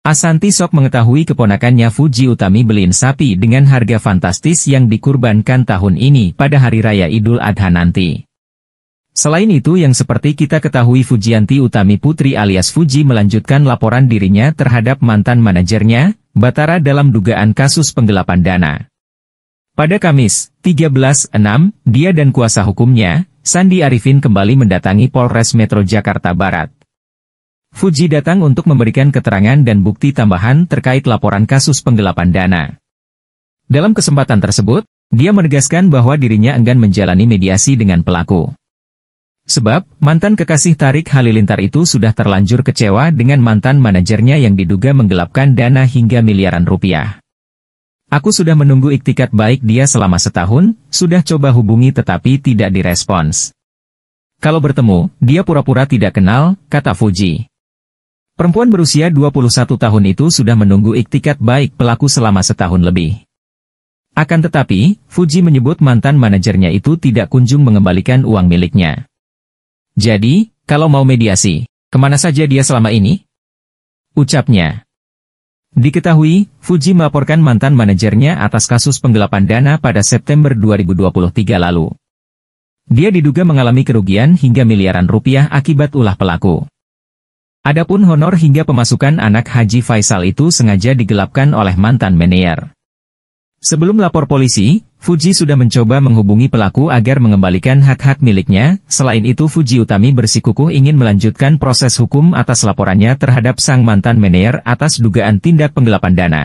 Asanti Sok mengetahui keponakannya Fuji Utami beliin sapi dengan harga fantastis yang dikurbankan tahun ini pada Hari Raya Idul Adha nanti. Selain itu yang seperti kita ketahui Fujianti Utami Putri alias Fuji melanjutkan laporan dirinya terhadap mantan manajernya, Batara dalam dugaan kasus penggelapan dana. Pada Kamis, 13.06, dia dan kuasa hukumnya, Sandi Arifin kembali mendatangi Polres Metro Jakarta Barat. Fuji datang untuk memberikan keterangan dan bukti tambahan terkait laporan kasus penggelapan dana. Dalam kesempatan tersebut, dia menegaskan bahwa dirinya enggan menjalani mediasi dengan pelaku. Sebab, mantan kekasih Tarik Halilintar itu sudah terlanjur kecewa dengan mantan manajernya yang diduga menggelapkan dana hingga miliaran rupiah. Aku sudah menunggu iktikat baik dia selama setahun, sudah coba hubungi tetapi tidak direspons. Kalau bertemu, dia pura-pura tidak kenal, kata Fuji. Perempuan berusia 21 tahun itu sudah menunggu iktikat baik pelaku selama setahun lebih. Akan tetapi, Fuji menyebut mantan manajernya itu tidak kunjung mengembalikan uang miliknya. Jadi, kalau mau mediasi, kemana saja dia selama ini? Ucapnya. Diketahui, Fuji melaporkan mantan manajernya atas kasus penggelapan dana pada September 2023 lalu. Dia diduga mengalami kerugian hingga miliaran rupiah akibat ulah pelaku. Adapun honor hingga pemasukan anak Haji Faisal itu sengaja digelapkan oleh mantan manajer. Sebelum lapor polisi, Fuji sudah mencoba menghubungi pelaku agar mengembalikan hak-hak miliknya, selain itu Fuji Utami bersikukuh ingin melanjutkan proses hukum atas laporannya terhadap sang mantan manajer atas dugaan tindak penggelapan dana.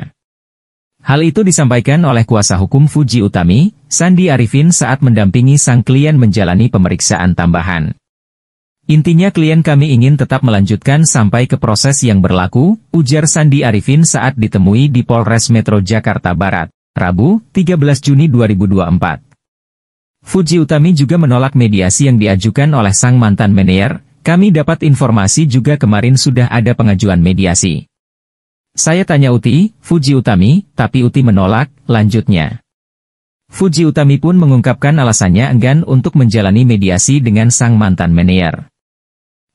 Hal itu disampaikan oleh kuasa hukum Fuji Utami, Sandi Arifin saat mendampingi sang klien menjalani pemeriksaan tambahan. Intinya klien kami ingin tetap melanjutkan sampai ke proses yang berlaku, ujar Sandi Arifin saat ditemui di Polres Metro Jakarta Barat, Rabu, 13 Juni 2024. Fuji Utami juga menolak mediasi yang diajukan oleh sang mantan manajer, kami dapat informasi juga kemarin sudah ada pengajuan mediasi. Saya tanya Uti, Fuji Utami, tapi Uti menolak, lanjutnya. Fuji Utami pun mengungkapkan alasannya enggan untuk menjalani mediasi dengan sang mantan manajer.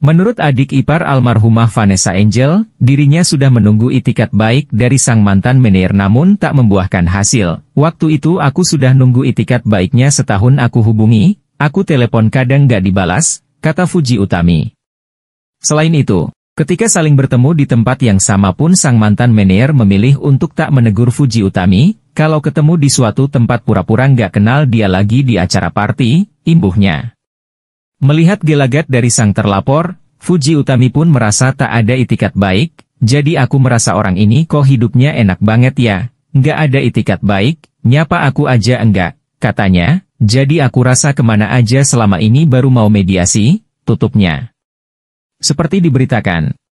Menurut adik ipar almarhumah Vanessa Angel, dirinya sudah menunggu itikat baik dari sang mantan manajer namun tak membuahkan hasil. Waktu itu aku sudah nunggu itikat baiknya setahun aku hubungi, aku telepon kadang gak dibalas, kata Fuji Utami. Selain itu, ketika saling bertemu di tempat yang sama pun sang mantan manajer memilih untuk tak menegur Fuji Utami, kalau ketemu di suatu tempat pura-pura gak kenal dia lagi di acara party, imbuhnya. Melihat gelagat dari sang terlapor, Fuji Utami pun merasa tak ada itikat baik, jadi aku merasa orang ini kok hidupnya enak banget ya, nggak ada itikat baik, nyapa aku aja enggak, katanya, jadi aku rasa kemana aja selama ini baru mau mediasi, tutupnya. Seperti diberitakan,